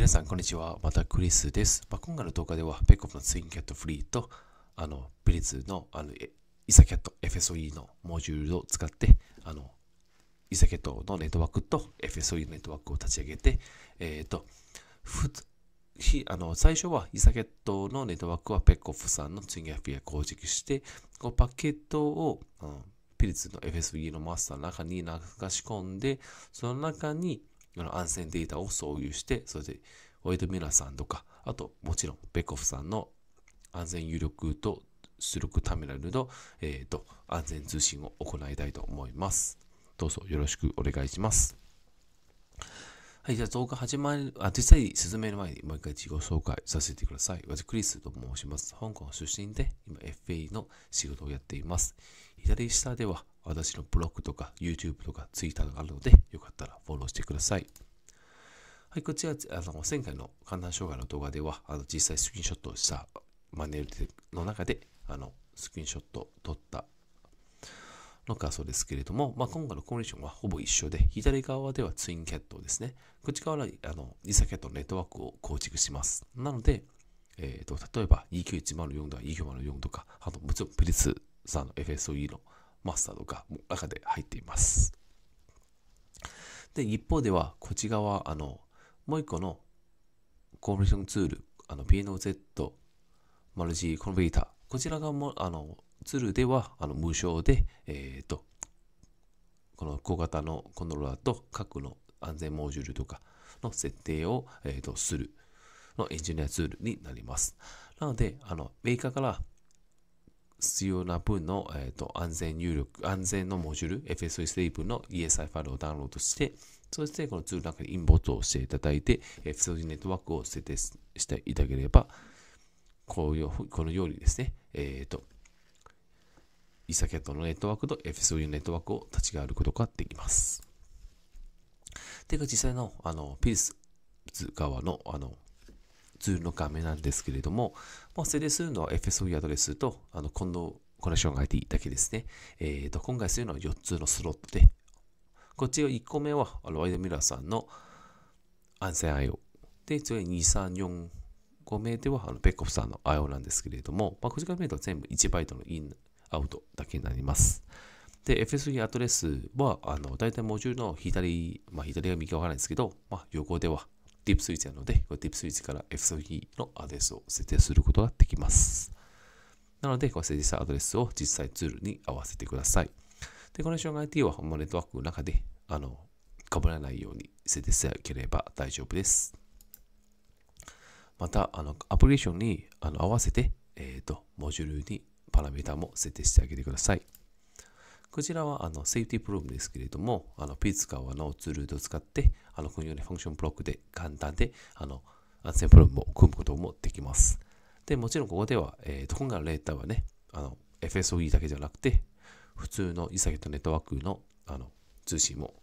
皆さん、こんにちは。またクリスです。まあ、今回の動画では、ペコフのツインキャットフリーと、あの、ブリズの、あの、イサキャット FSOE のモジュールを使って、あの、イサキャットのネットワークと FSOE のネットワークを立ち上げて、えっ、ー、と、ふあの最初はイサキャットのネットワークはペコフさんのツインキャットフリーを構築して、このパケットを、うんピリツの FSB のマスターの中に流し込んで、その中にの、安全データを挿入して、それで、ワイトミラーさんとか、あと、もちろん、ベコフさんの安全有力と出力ターミナルの、えっ、ー、と、安全通信を行いたいと思います。どうぞよろしくお願いします。はい、じゃあ動画始まる、あ、実際に進める前にもう一回自己紹介させてください。私、クリスと申します。香港出身で、今 FA の仕事をやっています。左下では、私のブログとか YouTube とか Twitter があるので、よかったらフォローしてください。はい、こちら、あの、前回の簡単障害の動画では、あの、実際スクリーンショットをしたマネールの中で、あの、スクリーンショットを撮ったの画像ですけれども、まあ、今回のコンディションはほぼ一緒で、左側ではツインキャットですね。こっち側は、あの、イサキャットのネットワークを構築します。なので、えっ、ー、と、例えば EQ104 とか EQ104 とか、あと、もちろんプリスさんの FSOE のマスタードが中で入っています。で、一方では、こっち側、あの、もう一個のコンプレッションツール、あの、PNOZ マルチコンピューター、こちらがも、あの、ツールでは、あの、無償で、えっ、ー、と、この小型のコントローラーと各の安全モジュールとかの設定を、えーとするのエンジニアツールになります。なので、あの、メーカーから必要な分の、えっ、ー、と、安全入力、安全のモジュール、f s o s イ分の ESI ファイルをダウンロードして、そしてこのツールの中にインボートをしていただいて、FSOG ネットワークを設定していただければ、こういう、このようにですね、えっ、ー、と、イサキャットのネットワークと FSOG ネットワークを立ち上がることができます。ていうか実際の、あの、ピース側の、あの、ツールの画面なんですけれども、まあ、設定するのは f s v アドレスと、あの、今度コネクション ID だけですね。えっ、ー、と、今回するのは4つのスロットで、こっちが1個目は、あの、ワイドミラーさんの安全 IO。で、次に2、3、4、5名では、あの、ペッコフさんの IO なんですけれども、まあ、こっちから見ると全部1バイトのイン、アウトだけになります。で、f s v アドレスは、あの、大体モジュールの左、まあ、左が右かわからないですけど、まあ、横では d e e p s w なので、d e e p s w から FSOE のアドレスを設定することができます。なので、こう設定したアドレスを実際ツールに合わせてください。で、この障害 IT は、ネットワークの中で、あの、かぶらないように設定してあげれば大丈夫です。また、あの、アプリケーションにあの合わせて、えっ、ー、と、モジュールにパラメータも設定してあげてください。こちらはあのセーフティープロームですけれども、あのピ p 使うあのツールを使って、あのこのようにファンクションブロックで簡単であの安全プロームを組むこともできます。で、もちろんここでは、えーと、今回のレーターはね、あの FSOE だけじゃなくて、普通のイサキとネットワークのあの通信も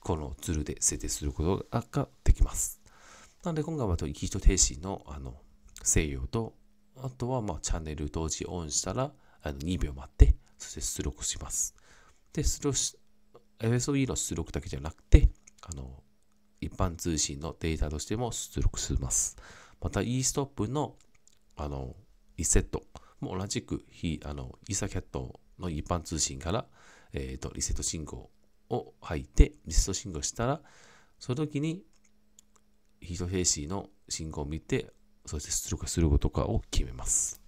このツールで設定することができます。なので今回はと域と停止のあの西洋と、あとはまあチャンネル同時オンしたらあの2秒待って、そして出力します。で、それを FSOE の出力だけじゃなくて、あの、一般通信のデータとしても出力します。また eStop の、あの、リセットも同じく、あの、イーサキャットの一般通信から、えっ、ー、と、リセット信号を入って、リセット信号したら、その時に、ヒートフェイシーの信号を見て、そして出力することかを決めます。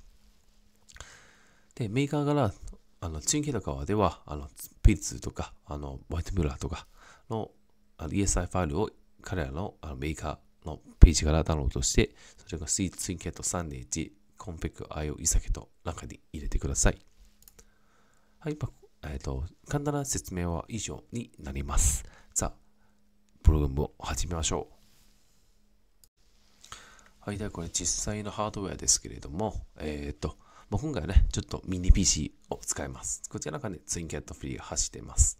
で、メーカーから、あの、チンケタ川では、あの、ピッツとか、あの、ワイトミュラーとかのあの ESI ファイルを彼らのあのメーカーのページからダウンロードして、それがスイツインケット301、コンペック IO イサケと中に入れてください。はい、まあ、えっ、ー、と、簡単な説明は以上になります。さあ、プログラムを始めましょう。はい、ではこれ実際のハードウェアですけれども、えっ、ー、と、まあ、今回はね、ちょっとミニ PC を使います。こちらがね、ツインキャットフリーが走っています。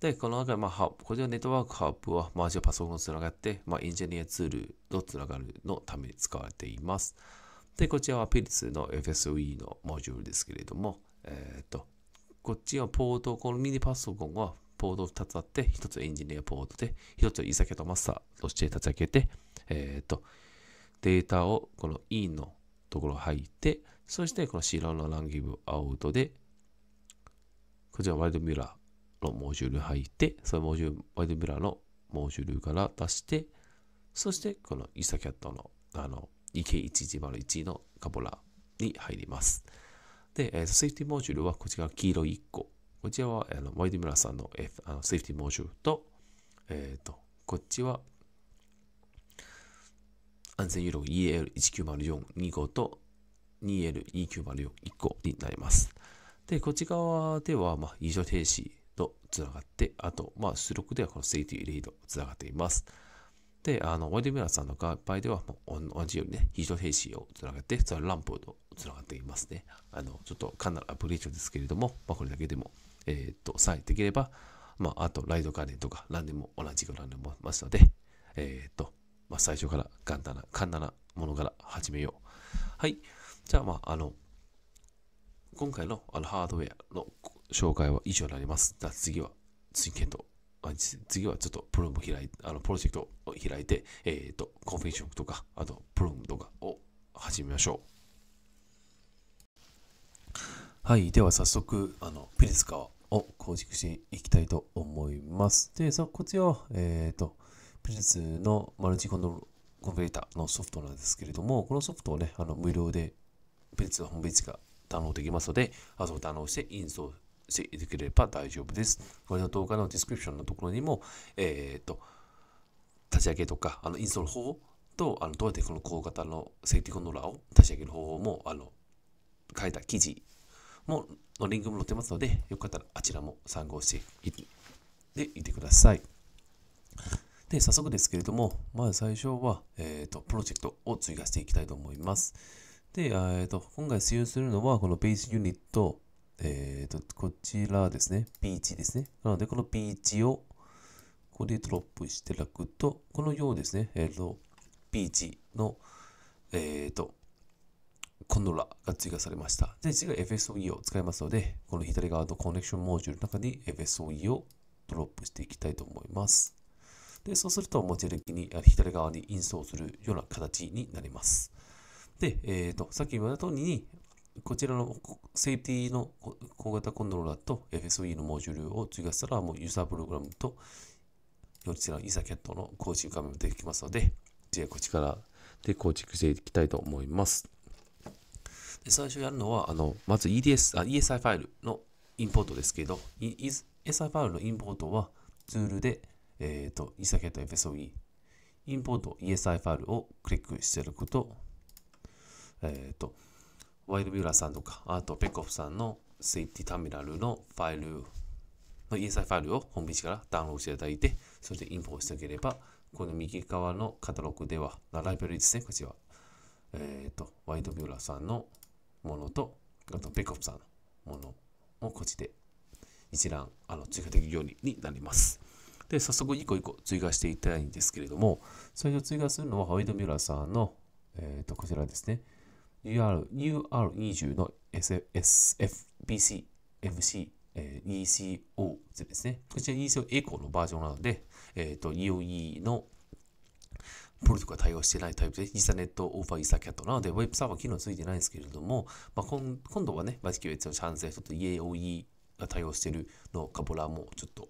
で、この中で、まあ、ハープ、こちらネットワークハープは、まあ、パソコンをつながって、まあ、エンジニアツールとつながるのために使われています。で、こちらはピリスの FSOE のモジュールですけれども、えっ、と、こっちはポート、このミニパソコンはポート2つあって、1つエンジニアポートで、1つイサケットマスターとして立ち上げて、えっ、と、データをこの E のところ入って、そしてこの白のランギブアウトで、こちらワイドミラーのモジュール入って、そのモジュール、ワイドミラーのモジュールから出して、そしてこのイサキャットの、あの、EK1101 のカポラに入ります。で、えー、セーフティモジュールはこちら黄色1個。こちらはあのワイドミラーさんの、F、あのセーフティモジュールと、えっ、ー、と、こっちは安全誘導 EL1904 号と 2L2904 以降になります。で、こっち側では、まあ、異常停止とつながって、あと、まあ、出力ではこのセイティーレイドつながっています。で、あの、ワイドミラーさんの合では、同じようにね、非常停止をつなって、それはランプとつながっていますね。あの、ちょっとかなりアプリートですけれども、まあ、これだけでも、えー、っと、さえできれば、まあ、あと、ライドーデンとか、何でも同じぐらいのもますので、えー、っと、まあ、最初から簡単な、簡単なものから始めよう。はい。じゃあ、まあ、あの、今回のあのハードウェアの紹介は以上になります。じゃあ次は、次検討。次はちょっとプロム開いあのプロジェクトを開いて、えっ、ー、と、コンフィッションとか、あと、プロムとかを始めましょう。はい。では、早速、あの、ピリスカを構築していきたいと思います。で、さこちらは、えっ、ー、と、プリスのマルチコントロールコンピューターのソフトなんですけれども、このソフトをね、あの無料でツのホームページがダウンロードできますので、あそこダウンロードしてインストールしていただければ大丈夫です。これの動画のディスクリプションのところにも、えっ、と、立ち上げとか、あのインストール方法と、あのどうやってこの高型のセーフティコントローラーを立ち上げる方法も、あの、書いた記事も、のリンクも載ってますので、よかったらあちらも参考していでいてください。で、早速ですけれども、まず最初は、えっ、と、プロジェクトを追加していきたいと思います。で、えーと、今回使用するのはこのベースユニット、えーと、こちらですね、ピーチですね。なので、このピーチをここでドロップしていただくと、このようですね、えーと、ーチの、えーと、コントラが追加されました。で、次が FSOE を使いますので、この左側のコネクションモジュールの中に FSOE をドロップしていきたいと思います。で、そうすると、持ち歩きに左側にインストールするような形になります。で、えっ、ー、と、さっき言った通りに、こちらのセーフティの小型コントローラーと FSE のモジュールを追加したら、もうユーザープログラムと、こちらのイザキャットの構築画面もできますので、じゃあこっちからで構築していきたいと思います。で最初やるのは、あの、まず EDS、あ、ESI ファイルのインポートですけど、ESI ファイルのインポートはツールで、えっ、ー、と、イザキャット FSOE、インポート ESI ファイルをクリックしていただくと、えっ、ー、と、ワイドビューラーさんとか、あとペコフさんのセーフティターミナルのファイルのンサイファイルをホームページからダウンロードしていただいて、それでインフォしてあげければ、この右側のカタログでは、ライブラリですね、こちら。えっ、ー、と、ワイドビューラーさんのものと、あとペコフさんのものをこっちで一覧あの追加できるようになります。で、早速一個一個追加していきたいんですけれども、最初追加するのはワイドミューラーさんの、えっ、ー、と、こちらですね。UR、UR20 の SFBC、FC、え ECO ですね。こちら ECO エコのバージョンなので、えっ、ー、と、EOE のプロトコが対応してないタイプで、イーサネットオーバーイーサキャットなので、Web サーバー機能ついてないんですけれども、まあ、今今度はね、バイスキュエッのチャンスでちょっと EOE が対応しているのカボラもちょっと、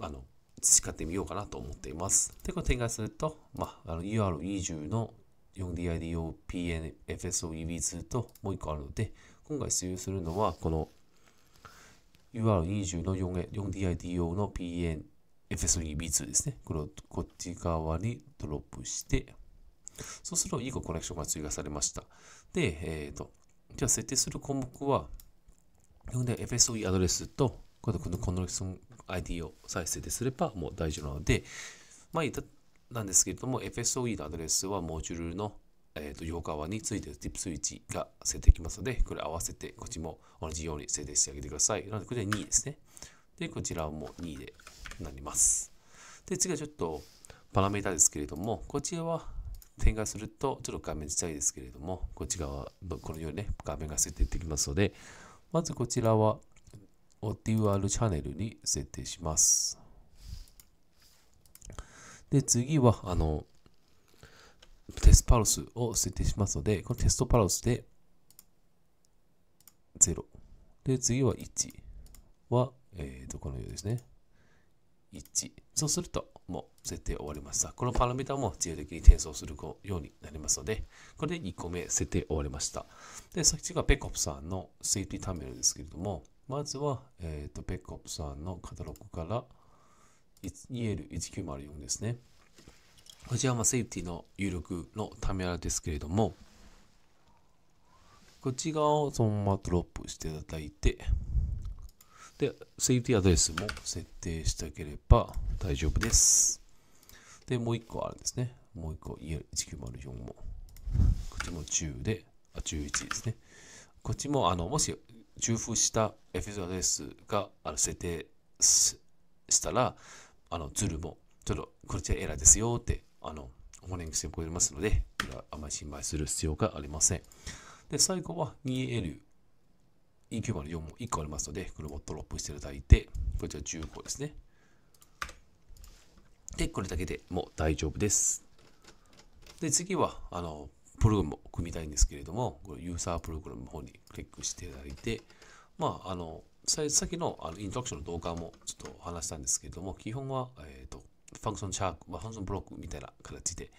あの、培ってみようかなと思っています。で、これ展開すると、まあ、あの UR20 の 4DIDO、PN、FSO、EB2 ともう1個あるので、今回使用するのは、この UR20 の 4DIDO の PN、FSO、EB2 ですね。これをこっち側にドロップして、そうするといいコネクションが追加されました。で、えっ、ー、と、じゃあ設定する項目は、d FSOE アドレスと、このコネクション ID を再設定すればもう大丈夫なので、あ言ったなんですけれども FSOE のアドレスはモジュールの、えー、と横側についてる t i p ッチが設定できますのでこれ合わせてこっちも同じように設定してあげてくださいなのでこれで2ですねでこちらも2でなりますで次はちょっとパラメータですけれどもこちらは展開するとちょっと画面ちっちゃいですけれどもこっち側のこのようにね画面が設定できますのでまずこちらは OTUR チャンネルに設定しますで、次は、あの、テストパルスを設定しますので、このテストパルスで0。で、次は1は、えっ、ー、と、このようですね。1。そうすると、もう設定終わりました。このパラメータも自由的に転送するようになりますので、これで2個目設定終わりました。で、そっちがペコプさんのーィーターミナルですけれども、まずは、えっ、ー、と、ペコプさんのカタログから、EL1904 ですね。こちらはセーフティの有力のためらですけれども、こっち側をそのままドロップしていただいて、で、セーフティアドレスも設定したければ大丈夫です。で、もう一個あるんですね。もう一個 EL1904 も。こっちも10で、あ、11ですね。こっちも、あの、もし重複した f s アドレスがある設定したら、あの、ツールも、ちょっと、こちらエラーですよって、あの、おングしておりますので、あまり心配する必要がありません。で、最後は 2L、E904 も1個ありますので、これもドロップしていただいて、こちら1 5個ですね。で、これだけでもう大丈夫です。で、次は、あの、プログラムを組みたいんですけれども、これユーザープログラムの方にクリックしていただいて、まあ、あの、ささっきのあのイントロクションの動画もちょっと話したんですけれども、基本は、えーと、ファンクションチャーク、まあ、ファンクションブロックみたいな形で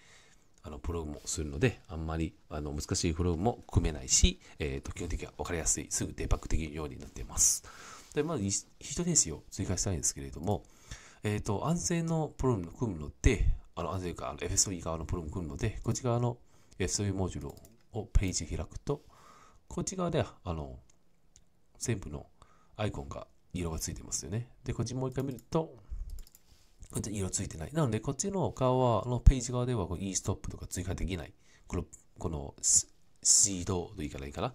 あのプログもするので、あんまりあの難しいフログも組めないし、えーと、基本的には分かりやすい、すぐデバッグできるようになっています。で、まず、あ、一電子を追加したいんですけれども、えっ、ー、と、安全のプログムを組むので、あの安全か、FSOE 側のプログムを組むので、こっち側の FSOE モジュールをページ開くと、こっち側では、あの、全部のアイコンが色がついてますよね。で、こっちもう一回見ると、こっち色ついてない。なので、こっちの側のページ側ではこ e ストップとか追加できない。この、このシードといかないかな。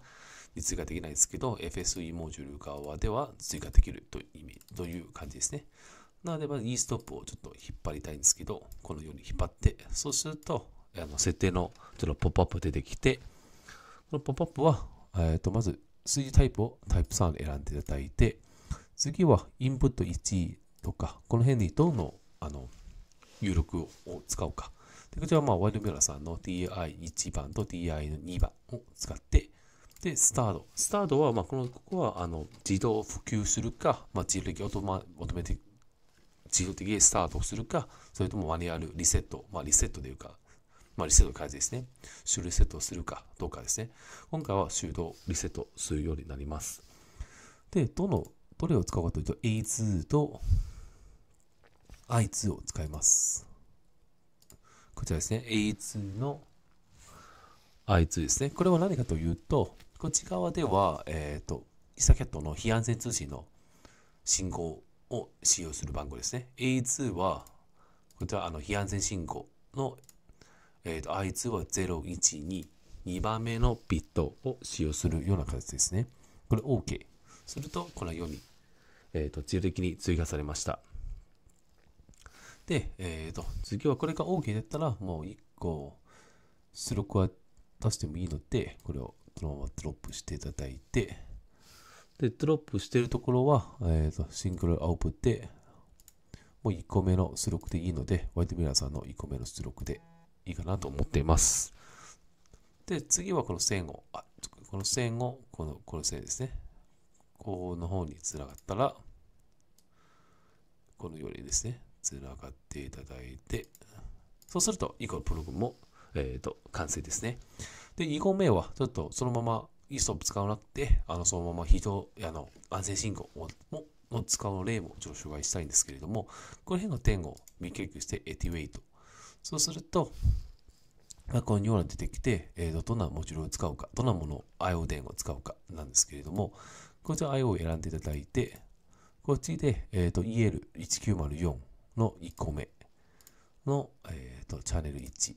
追加できないですけど、FSE モジュール側では追加できるという意味、という感じですね。なので、まず e ストップをちょっと引っ張りたいんですけど、このように引っ張って、そうすると、あの設定のちょっとポップアップ出てきて、このポップアップは、えっ、ー、と、まず数字タイプをタイプ3選んでいただいて、次はインプット1とか、この辺にどのあの入力を使うか。でこちらはまあワイドミラーさんの DI1 番と DI2 番を使って、で、スタート。スタートは、まあ、この、ここは、あの、自動普及するか、まあ、自動的、オートマ、自動的にスタートするか、それともマニュアルリセット、まあ、リセットというか、まあ、リセットの始ですね。手リセットするかどうかですね。今回は手動リセットするようになります。で、どの、どれを使うかというと A2 と I2 を使います。こちらですね。A2 の I2 ですね。これは何かというと、こっち側では、えっ、ー、と、イサキャットの非安全通信の信号を使用する番号ですね。A2 は、こちら、あの、非安全信号のえーと、あいつは0122番目のビットを使用するような形ですね。これ OK するとこのように、えーと、自由的に追加されました。で、えーと、次はこれが OK だったらもう1個出力は足してもいいのでこれをそのままドロップしていただいてでドロップしているところは、えー、とシングルアウトでもう1個目の出力でいいので、ワイトミラーさんの1個目の出力でいいかなと思っています。で、次はこの線を、あこの線を、この、この線ですね。この方につながったら、このようにですね、つながっていただいて、そうすると、以降のプログも、えっ、ー、と、完成ですね。で、2個目は、ちょっとそのまま、イーストップ使わなくて、あの、そのまま人、あの、安全信号をも使う例もちょっと紹介したいんですけれども、この辺の点を未研究して、エティウェイトそうすると、まあ、このーラな出てきて、えーと、どんなモジュールを使うか、どんなものを IO 電を使うかなんですけれども、こちら IO を選んでいただいて、こっちで、えーと、EL1904 の1個目の、えーと、とチャンネル1。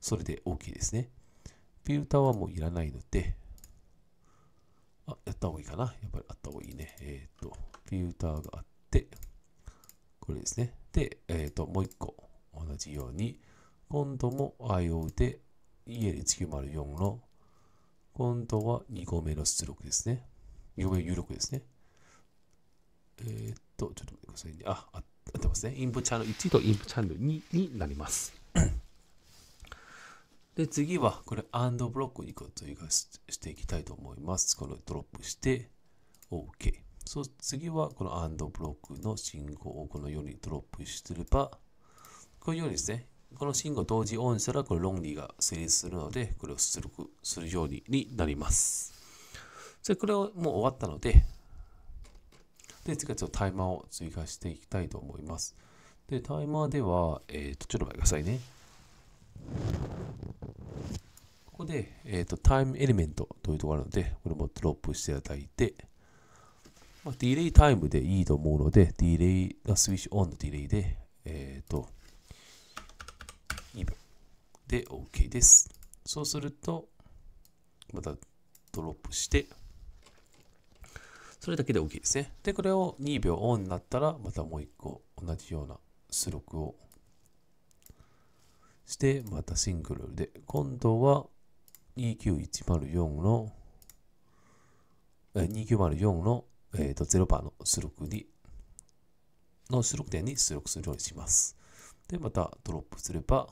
それで OK ですね。フィルターはもういらないので、あ、やった方がいいかな。やっぱりあった方がいいね。えっ、ー、と、フィルターがあって、これですね。で、えっ、ー、と、もう一個同じように、今度も IO で EL1904 の、今度は2個目の出力ですね。2個目の入力ですね。えっ、ー、と、ちょっと待ってくださいね。あ、あ合ってますね。インプチャンネル1とインプチャンネル2になります。で、次は、これ、アンドブロックに行くというかししていきたいと思います。このドロップして、OK。そう次はこのアンドブロックの信号をこのようにドロップすれば、このようにですね、この信号同時オンしたら、これロンリーが成立するので、これを出力するようになります。で、これはもう終わったので、で、次はちょっとタイマーを追加していきたいと思います。で、タイマーでは、えっ、ー、と、ちょっと待ってくださいね。ここで、えっ、ー、と、タイムエレメントというところなので、これもドロップしていただいて、まあ、ディレイタイムでいいと思うので、ディレイがスイッシュオンのディレイで、えっ、ー、と、2秒で OK です。そうすると、またドロップして、それだけで OK ですね。で、これを2秒オンになったら、またもう1個同じような出力をして、またシングルで、今度は29104の、え2904のえーと、と0%の出力に、の出力点に出力するようにします。で、またドロップすれば、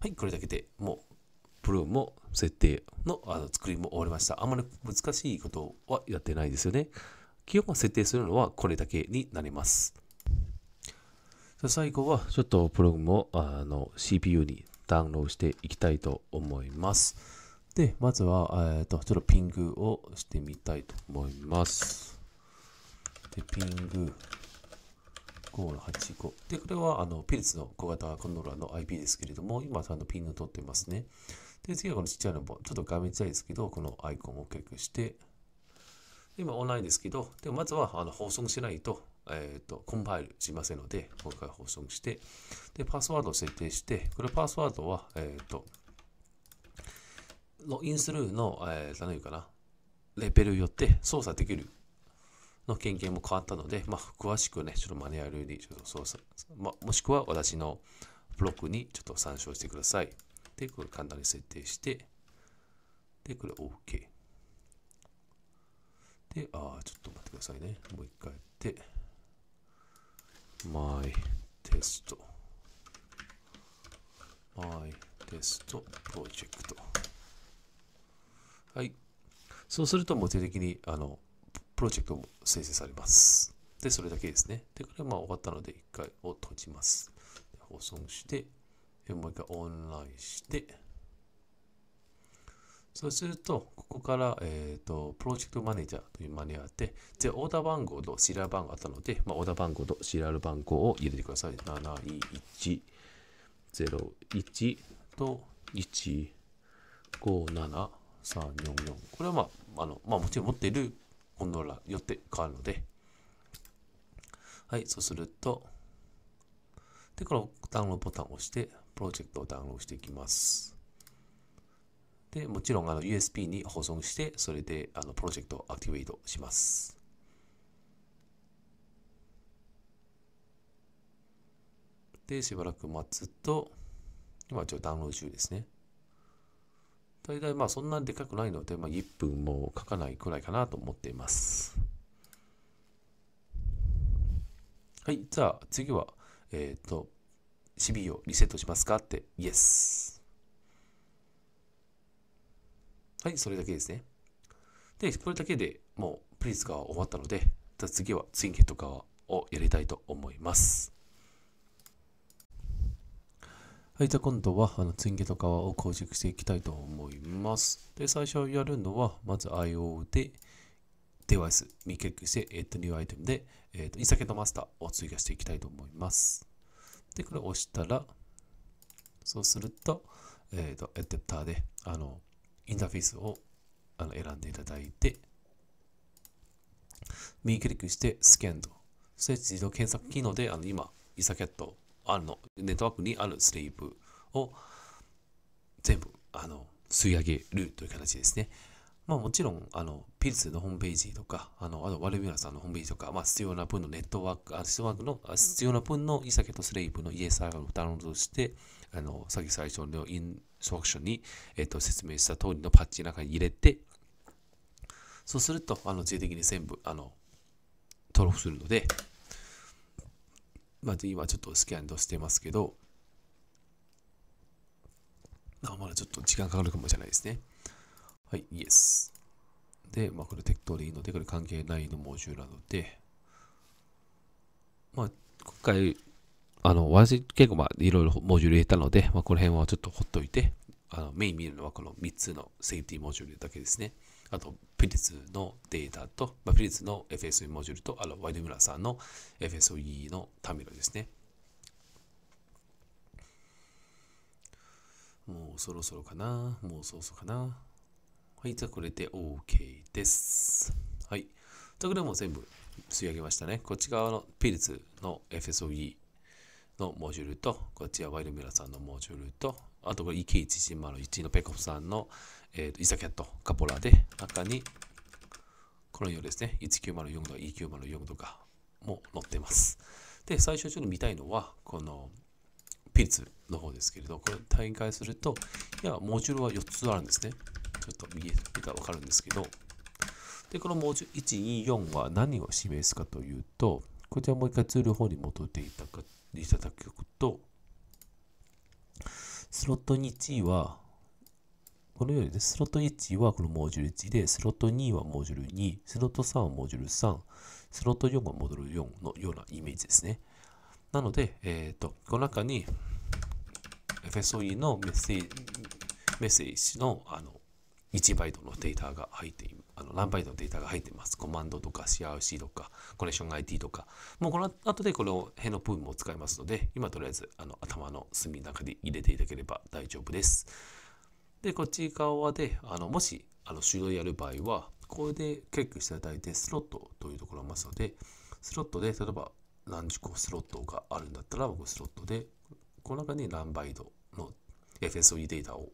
はい、これだけでもう、プロも設定のあの作りも終わりました。あんまり難しいことはやってないですよね。基本を設定するのはこれだけになります。最後はちょっとプログもあの CPU にダウンロードしていきたいと思います。で、まずは、えっ、ー、と、ちょっとピングをしてみたいと思います。で、ピング5 8 5で、これは、あの、ピルツの小型コントローラーの IP ですけれども、今ちゃんとピングを取ってますね。で、次はこのちっちゃいのも、ちょっと画面ちっちゃいですけど、このアイコンをクリックして、今オンラインですけど、でもまずはあの放送しないと、えっ、ー、と、コンパイルしませんので、今回放送して、で、パスワードを設定して、これパスワードは、えっ、ー、と、のインスルーの、えー、何言うかな、レベルによって操作できるの権限も変わったので、まあ、詳しくね、ちょっとマニュアルにちょっと操作、まあ、もしくは私のブロックにちょっと参照してください。で、これ簡単に設定して、で、これ OK。で、あちょっと待ってくださいね。もう一回やって、my test, my test project。はい。そうすると、もう定的に、あの、プロジェクトも生成されます。で、それだけですね。で、これはまあ終わったので、一回を閉じます。保存して、もう一回オンラインして、そうすると、ここから、えっ、ー、と、プロジェクトマネージャーというマネージャーで、で、オーダー番号とシリアル番号があったので、まあ、オーダー番号とシリアル番号を入れてください。7101と157 344これはまああの、まあ、もちろん持っているコンローラによって変わるのではいそうするとでこのダウンロードボタンを押してプロジェクトをダウンロードしていきますでもちろんあの USB に保存してそれであのプロジェクトをアクティベートしますでしばらく待つと今ちょっとダウンロード中ですね大体まあそんなにでかくないので、まあ、1分も書かないくらいかなと思っています。はい、じゃあ次は、えっ、ー、と、CB をリセットしますかって、イエス。はい、それだけですね。で、これだけでもう、プリズが終わったので、じゃあ次はツインケット側をやりたいと思います。はい、じゃあ今度は、あの、ツインゲとかを構築していきたいと思います。で、最初やるのは、まず IO で、デバイス右クリックして、えっ、と、ニューアイテムで、えっ、と、インサケットマスターを追加していきたいと思います。で、これを押したら、そうすると、えっ、と、アデプターで、あの、インターフェースをあの選んでいただいて、右クリックして、スキャンと、そして自動検索機能で、あの、今、インスケットあるの、ネットワークにあるスレープを全部、あの、吸い上げるという形ですね。まあもちろん、あの、ピルスのホームページとか、あの、あのワルミュラさんのホームページとか、まあ必要な分のネットワーク、あ必要な分の、必要な分のイサケとスレイプの ESR をダウンロードして、あの、先最初のインストラクションに、えっと、説明した通りのパッチの中に入れて、そうすると、あの、自動的に全部、あの、登録するので、まあ、今ちょっとスキャンとしてますけど、あまだちょっと時間かかるかもしれないですね。はい、yes。で、まあ、これ適当でいいので、これ関係ないのモジュールなので、まあ、今回、あの、私結構まあ、いろいろモジュール入れたので、まあ、この辺はちょっとほっといて、あのメイン見るのはこの3つのセーフティーモジュールだけですね。あと、ピリツのデータと、まあ、ピリツの FSE モジュールと、あの、ワイドミラーさんの FSOE のタミルですね。もうそろそろかな。もうそろそろかな。はい、じゃあこれで OK です。はい。とこれも全部吸い上げましたね。こっち側のピルツの FSOE のモジュールと、こっちはワイルミラさんのモジュールと、あとこれ EK1101 のペコフさんのえーと、イザキャット、カポラで、中に、このようですね、1904とか E904 とかも載ってます。で、最初ちょっと見たいのは、このピリツの方ですけれど、これ展開すると、いや、モジュールは4つあるんですね。ちょっと見えたらわかるんですけど、で、このモジュール124は何を示すかというと、こちらもう一回ツール方に戻っていただくと、スロット1は、このようにです、スロット1はこのモジュール1で、スロット2はモジュール2、スロット3はモジュール3、スロット4はモジュル4のようなイメージですね。なので、えっ、ー、と、この中に FSOE のメッセージ、メッセージのあの1バイトのデータが入ってあの何バイトのデータが入っています。コマンドとか CRC とかコネクション IT とか。もうこの後でこの辺の部分も使いますので、今とりあえずあの頭の隅の中で入れていただければ大丈夫です。で、こっち側で、あの、もし、あの、手動やる場合は、これでクリックしていただいて、スロットというところがありますので、スロットで、例えば、何十個スロットがあるんだったら、僕スロットで、この中にランバイドの FSOE データを、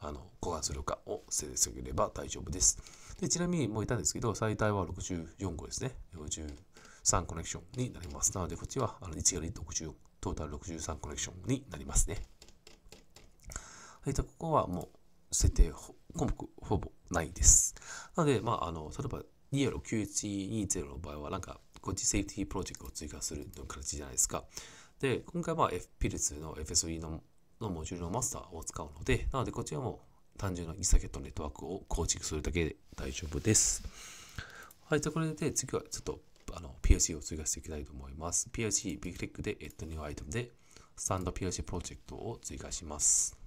あの、交換するかを設定すれば大丈夫です。で、ちなみに、もういたんですけど、最大は64個ですね。43コネクションになります。なので、こっちは、あの、1が6 0トータル63コネクションになりますね。はい、と、ここはもう、設定項目ほぼないです。なので、まあ、あの例えば20920の場合はなんかこっちセーフティープロジェクトを追加するという形じゃないですか。で、今回は FPLS の FSE ののモジュールのマスターを使うので、なのでこちらも単純な2サケットネットワークを構築するだけで大丈夫です。はい、じゃあこれで次はちょっとあの PLC を追加していきたいと思います。PLC、ビッグテックで、えっと、ニューアイテムで、スタンド PLC プロジェクトを追加します。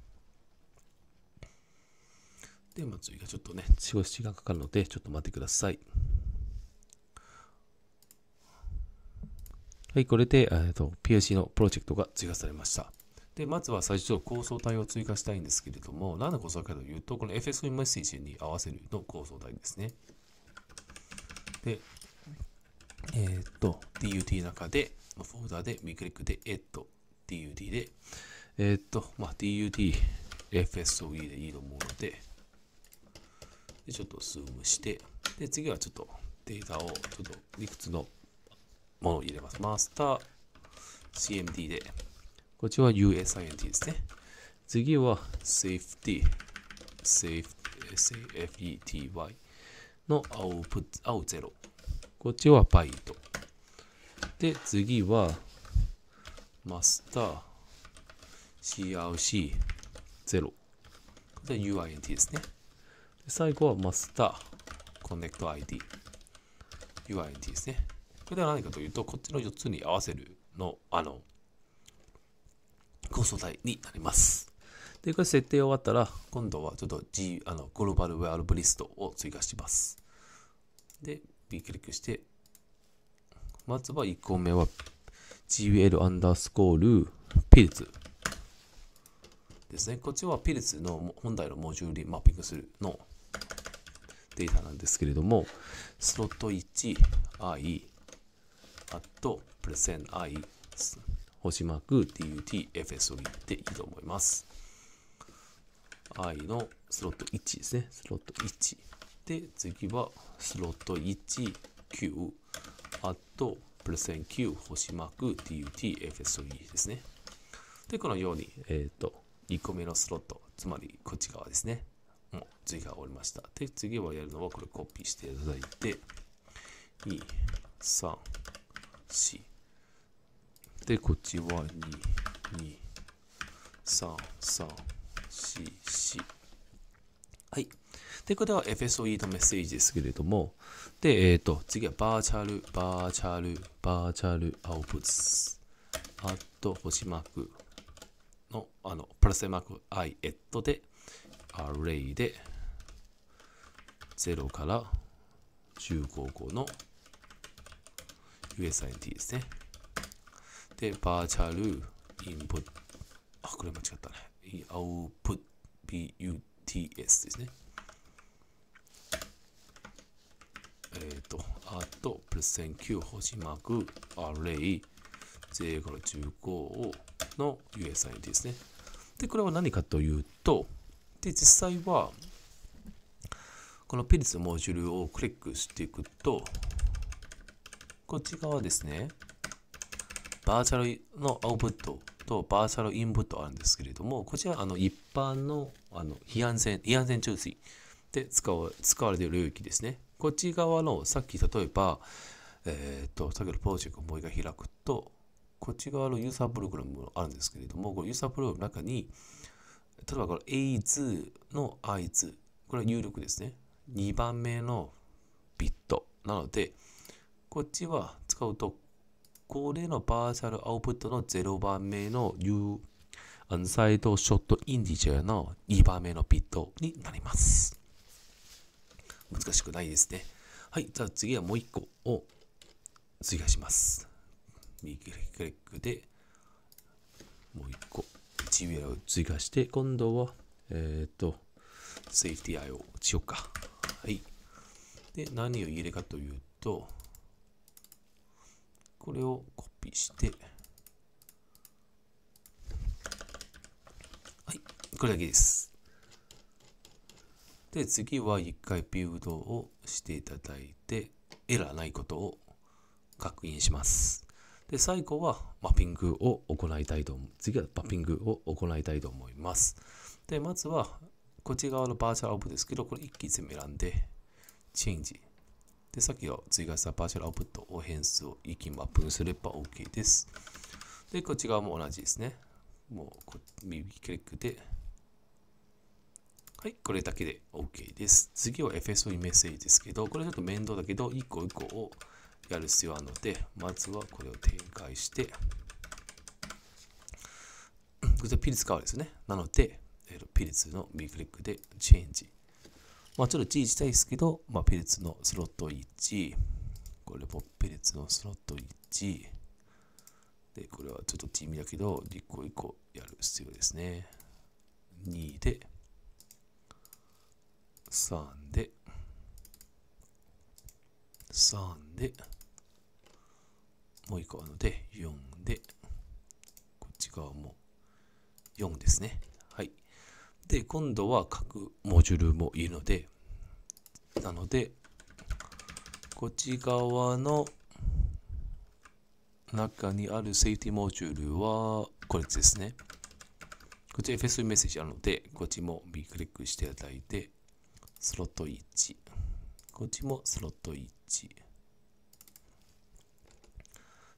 で、まマ注がちょっとね、血を時間かかるので、ちょっと待ってください。はい、これで、えーと、POC のプロジェクトが追加されました。で、まずは最初、構想体を追加したいんですけれども、何の構想かというと、この FS メッセージに合わせるの構想体ですね。で、えっ、ー、と、DUT の中で、フォーダーで、右クリックで、えっと、DUT で、えっ、ー、と、まあ、DUT、FSOE でいいと思うので、で、ちょっとスームして、で、次はちょっとデータを、ちょっといくつのものを入れます。マスター CMD で、こっちは USINT ですね。次は safety, safety, s f e t y の output, out0。こっちはバイト。で、次はマスター CRC0。これは UINT ですね。最後はマスター、コネクト ID、UID ですね。これは何かというと、こっちの4つに合わせるの、あの、構想体になります。で、これ設定終わったら、今度はちょっと G、あの、グローバルウェアルブリストを追加します。で、B クリックして、まずは1個目は GUL アンダースコールピルツですね。こっちはピルツの本体のモジュールにマッピングするのデータなんですけれども、スロット 1i、アット、プレゼン i、星マーク DUTFS を言っていいと思います。i のスロット1ですね。スロット1。で、次はスロット1、9、アット、プレゼン9、星マーク DUTFSE ですね。で、このように、えっ、ー、と、1個目のスロット、つまりこっち側ですね。も次が終わりました。で、次はやるのはこれコピーしていただいて、2、3、4。で、こっちは2、2、3、3、4、4。はい。で、これは FSOE のメッセージですけれども、で、えっ、ー、と、次はバーチャル、バーチャル、バーチャル、青ブツ。あと、星マークの、あの、プラスマーク、I、エットで、a r r で0から15個の usint ですね。で、バーチャルインプット。あ、これ間違ったね。o u プット buts ですね。えっ、ー、と、あと、プレス線9星マーク、アレイ、0から15の USIT n ですね。で、これは何かというと、で実際はこのピルツのモジュールをクリックしていくとこっち側ですねバーチャルのアウトプットとバーチャルインプットあるんですけれどもこちらあの一般のあの非安全非安全注水で使わ使われている領域ですねこっち側のさっき例えばえっ、ー、と先ほどプロジェクトをもう一回開くとこっち側のユーザープログラムがあるんですけれどもこのユーザープログラムの中に例えばこの A2 の I2 これは入力ですね2番目のビットなのでこっちは使うとこれのバーチャルアウトプットの0番目の U アンサイドショットインディジェの2番目のビットになります難しくないですねはいじゃあ次はもう1個を追加します右クリックでもう1個唇を追加して、今度は、えっ、ー、と、セーフティーアイをしようか。はい。で、何を入れるかというと、これをコピーして、はい、これだけです。で、次は一回ビードをしていただいて、エラーないことを確認します。で、最後はマッピングを行いたいと次はマッピングを行いたいと思います。で、まずは、こっち側のバーチャルアプンですけど、これ一気に全選んで、チェンジ。で、さっき追加したバーチャルアウトとを変数を一気にマップにすれば OK です。で、こっち側も同じですね。もう、右クリックで、はい、これだけで OK です。次は FSO ッメージですけど、これちょっと面倒だけど、1個1個をやる必要あるので、まずはこれを展開して、こちピリツうですね。なので、えピリツの右クリックでチェンジ。まあ、ちょっと G したいですけど、まあ、ピリツのスロット1、これもピリツのスロット1、で、これはちょっと地味だけど、1個1個やる必要ですね。2で、3で、3で、もう1個あるので、4で、こっち側も4ですね。はい。で、今度は各モジュールもいるので、なので、こっち側の中にあるセーフティモジュールは、これですね。こっち FSV メッセージあるので、こっちも右クリックしていただいて、スロット1。こっちもスロット1。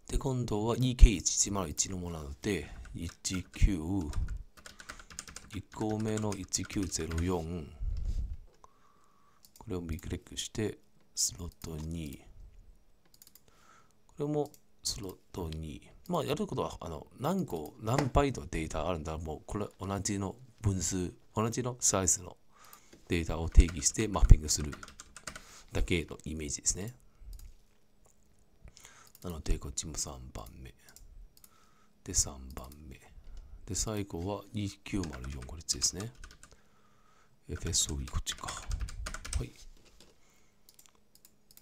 で、今度は EK101 のものなので、19、1個目の1904、これを右クリックして、スロット2、これもスロット2。まあ、やることは、あの、何個、何バイトデータあるんだら、もう、これ、同じの分数、同じのサイズのデータを定義してマッピングするだけのイメージですね。なのでこっちも3番目で3番目で最後は2904これですね FSOE こっちかはい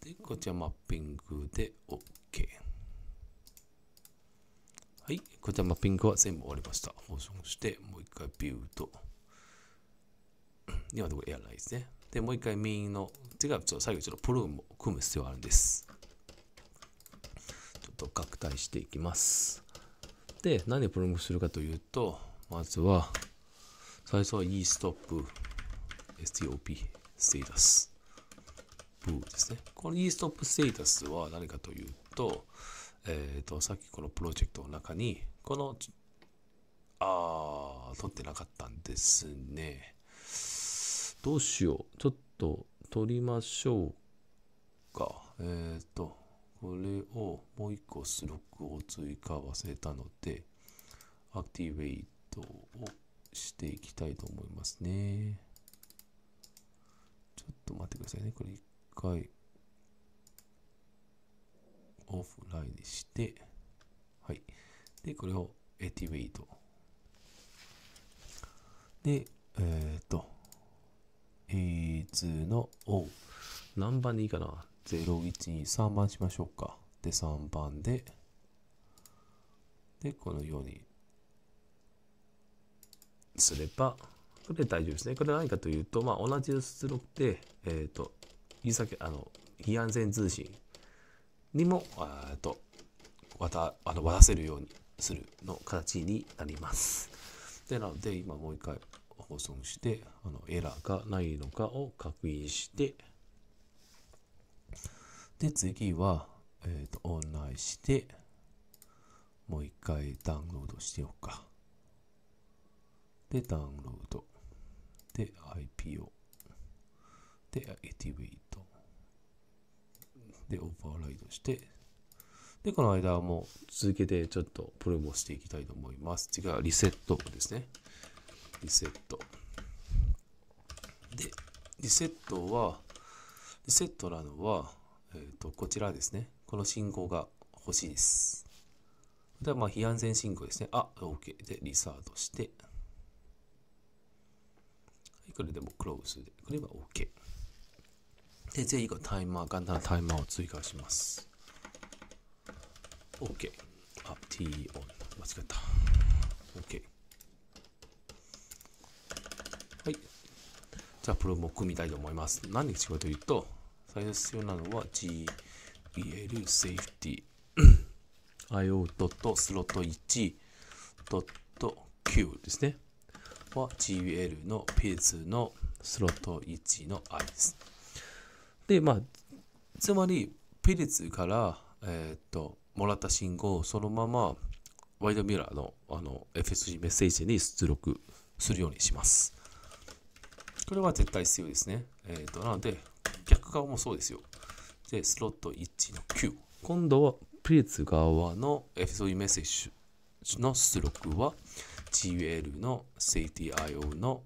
でこっちはマッピングで OK はいこちらマッピングは全部終わりました保存してもう一回ビューと今のところエアラインですねでもう一回右の次はちょっと最後ちょっとプロームを組む必要があるんですと拡大していきます。で、何をプロンプするかというと、まずは、最初は e-stop stop status ですね。この e-stop status は何かというと、えっ、ー、と、さっきこのプロジェクトの中に、この、あー、取ってなかったんですね。どうしよう。ちょっと取りましょうか。えっ、ー、と、これをもう一個出力を追加忘れたので、アクティベートをしていきたいと思いますね。ちょっと待ってくださいね。これ一回オフラインにして、はい。で、これをエティベイト。で、えっ、ー、と、A2 の、O。何番でいいかな0123番しましょうか。で、3番で、で、このようにすれば、これで大丈夫ですね。これ何かというと、まあ、同じ出力で、えっ、ー、と、いあの、非安全通信にも、えっと、渡、あの、渡せるようにするの形になります。で、なので、今もう一回保存して、あの、エラーがないのかを確認して、で、次は、えっ、ー、と、オンラインして、もう一回ダウンロードしておくか。で、ダウンロード。で、IP o で、エティビート。で、オーバーライドして。で、この間も続けてちょっとプレもしていきたいと思います。次はリセットですね。リセット。で、リセットは、リセットなのは、えーと、こちらですね。この信号が欲しいです。では、まあ、非安全信号ですね。あ、OK でリサートして、はい、これでもクローズで、これは OK。で、次がタイマー、簡単なタイマーを追加します。OK。あ、t オン。間違った。OK。はい。じゃあ、プロも組みたいと思います。何に違うというと、最必要なのは GPL Safety i o s l o t 1 q ですね。は GPL の P2 のスロット1の I です。で、まあ、つまりピリツから、えー、っと、もらった信号をそのままワイドミラーのあの FSG メッセージに出力するようにします。これは絶対必要ですね。えっ、ー、と、なので、側もそうですよ。で、スロット1の9。今度はプレツ側の FSOE メッセージの出力は GUL の CTIO の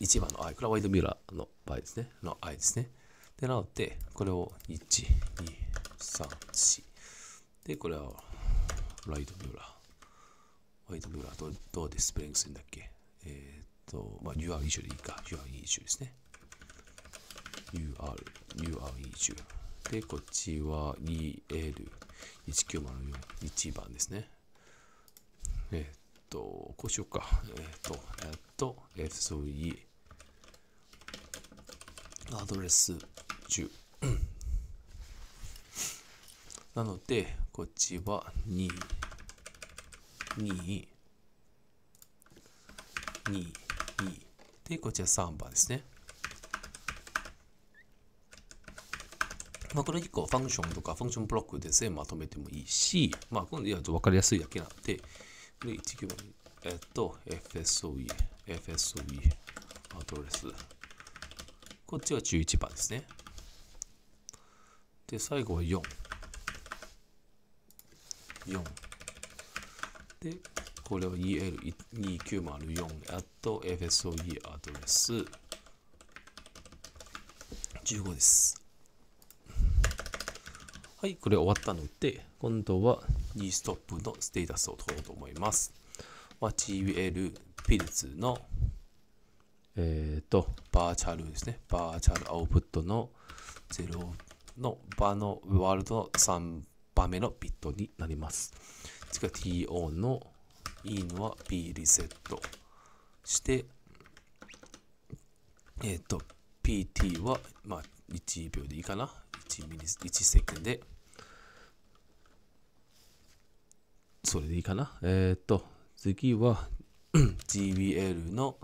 1番の i。これはワイドミラーの場合ですね。の i ですね。で、なので、これを1、2、3、4。で、これはライドミラー。ワイドミラーとどうディスプレイングするんだっけえー、っと、まあ、u r 一緒でいいか。u r 一緒ですね。UR、URE10。で、こっちは EL1904、1番ですね。えっと、こうしようか。えっと、えっと、f SE o、アドレス10。なので、こっちは2、2、2、2。で、こっちは3番ですね。まあ、これ1個ファンションとかファンションブロックで全部まとめてもいいし、まあ、今度やると分かりやすいだけなんで、で、1行えっと、FSOE、FSOE、アドレス。こっちは11番ですね。で、最後は4。4。で、これを EL2904 at FSOE アドレス15です。はい、これ終わったので、今度は e ストップのステータスを取ろうと思います。HEL ピルツの、えっ、ー、と、バーチャルですね。バーチャルアウトプットの0の場のワールドの3番目のビットになります。次は TO の in は B リセットして、えっ、ー、と、PT は、まあ、1秒でいいかな。1ミリ、1セケンで、それでいいかな。えっ、と、次は GBL の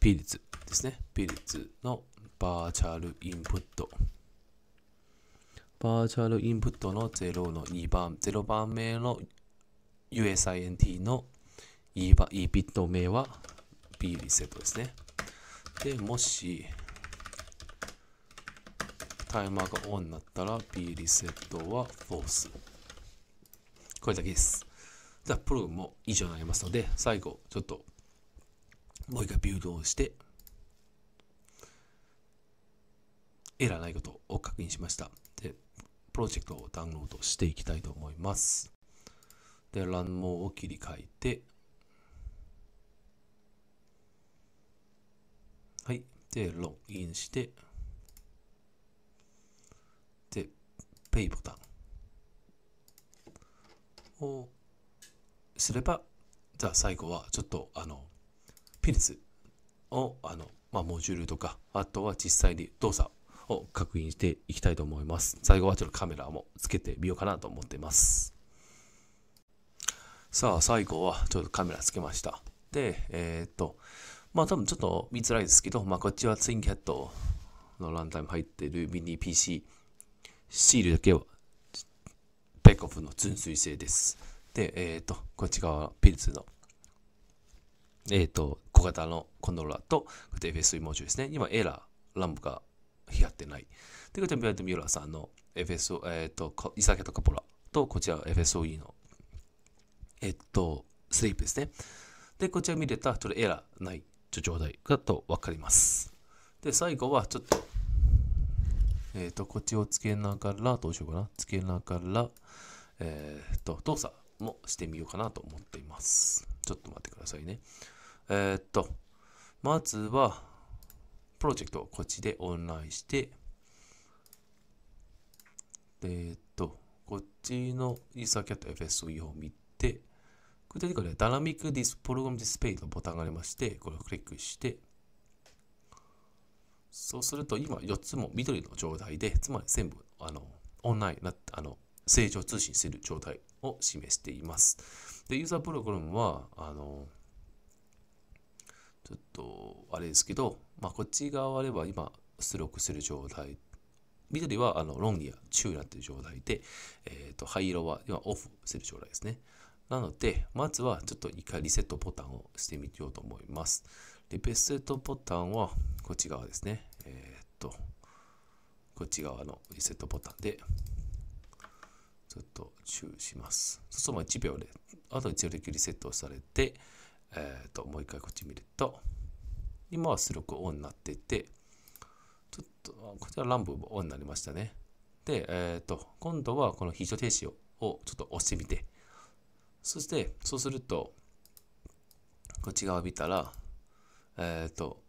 ピッツですね。ピッツのバーチャルインプット。バーチャルインプットの0の2番、0番目の USINT の E, バ e ビット名は B リセットですね。で、もし、タイマーがオンになったらーリセットはフォースこれだけです。じゃあ、プログも以上になりますので、最後、ちょっと、もう一回ビュードをして、エラーないことを確認しました。で、プロジェクトをダウンロードしていきたいと思います。で、欄ーを切り替えて、はい。で、ログインして、ペイボタンをすれば、じゃあ最後はちょっとあの、ピルスをあの、まあ、モジュールとか、あとは実際に動作を確認していきたいと思います。最後はちょっとカメラもつけてみようかなと思っています。さあ、最後はちょっとカメラつけました。で、えー、っと、まあ多分ちょっと見づらいですけど、まあこっちはツインキャットのランタイム入ってるミニ PC シールだけは、ペコフの純粋性です。で、えっ、ー、と、こっち側はピルツの、えっ、ー、と、小型のコントローラーと、こって FSV モジュールですね。今、エラー、ランプが光ってない。で、こちら、ミューラーさんの FSO、えっ、ー、と、イサケとカポラと、こちら FSOE の、えっ、と、スリープですね。で、こちら見れた、ちょっとエラーない、状態だとわかります。で、最後は、ちょっと、えっ、ー、と、こっちをつけながら、どうしようかな。つけながら、えっ、ー、と、動作もしてみようかなと思っています。ちょっと待ってくださいね。えっ、ー、と、まずは、プロジェクトをこっちでオンラインして、えっ、と、こっちのイーサーキャット f s v を見て、具体的にはダナミックディスプログラムディスプレイのボタンがありまして、これをクリックして、そうすると今4つも緑の状態で、つまり全部あのオンラインなあの正常通信する状態を示しています。で、ユーザープログラムは、あの、ちょっとあれですけど、まあ、こっち側は今出力する状態。緑はあのロングや中になっている状態で、えー、と灰色は今オフする状態ですね。なので、まずはちょっと一回リセットボタンをしてみようと思います。で、リセットボタンは、こっち側ですね。えー、っと、こっち側のリセットボタンで、ちょっと中します。そうするとまあ1秒で、あと1秒でリセットされて、えー、っと、もう一回こっち見ると、今は出力オンになってて、ちょっと、こちらランプもオンになりましたね。で、えー、っと、今度はこの非常停止ををちょっと押してみて、そして、そうすると、こっち側見たら、えっ、と、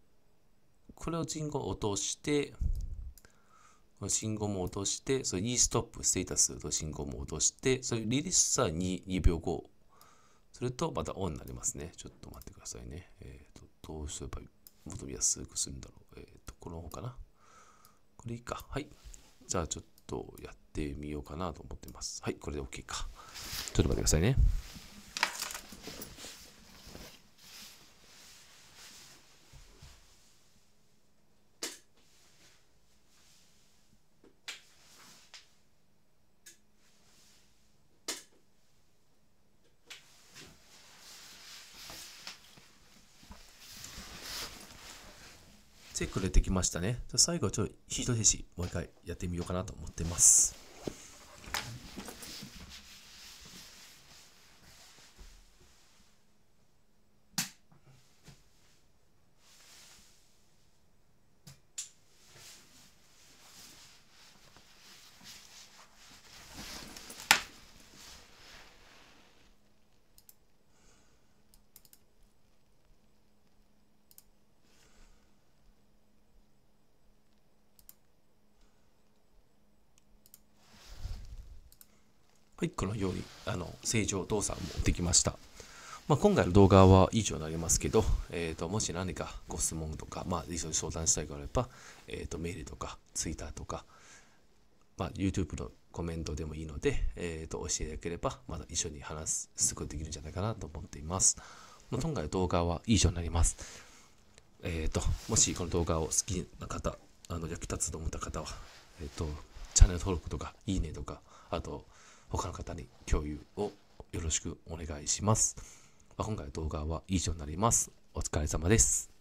これを信号を落として、この信号も落として、それ E ストップ、ステータスと信号も落として、それリリースし 2, 2秒後。するとまたオンになりますね。ちょっと待ってくださいね。えっ、ー、と、どうすれば求めやすくするんだろう。えっ、ー、と、この方かな。これいいか。はい。じゃあちょっとやってみようかなと思ってます。はい、これで OK か。ちょっと待ってくださいね。してくれてきましたね。じゃ最後、ちょっと一弟子、もう一回やってみようかなと思ってます。はい、このように、あの、正常動作もできました。まあ、今回の動画は以上になりますけど、えーと、もし何かご質問とか、まあ、一緒に相談したいがあれば、えーと、メールとか Twitter とか、まあ、YouTube のコメントでもいいので、えーと、教えていただければまだ一緒に話すことできるんじゃないかなと思っています、まあ、今回の動画は以上になりますえっ、ー、ともしこの動画を好きな方あの役立つと思った方は、えっ、ー、とチャンネル登録とかいいねとかあと他の方に共有をよろしくお願いします。ま今回の動画は以上になります。お疲れ様です。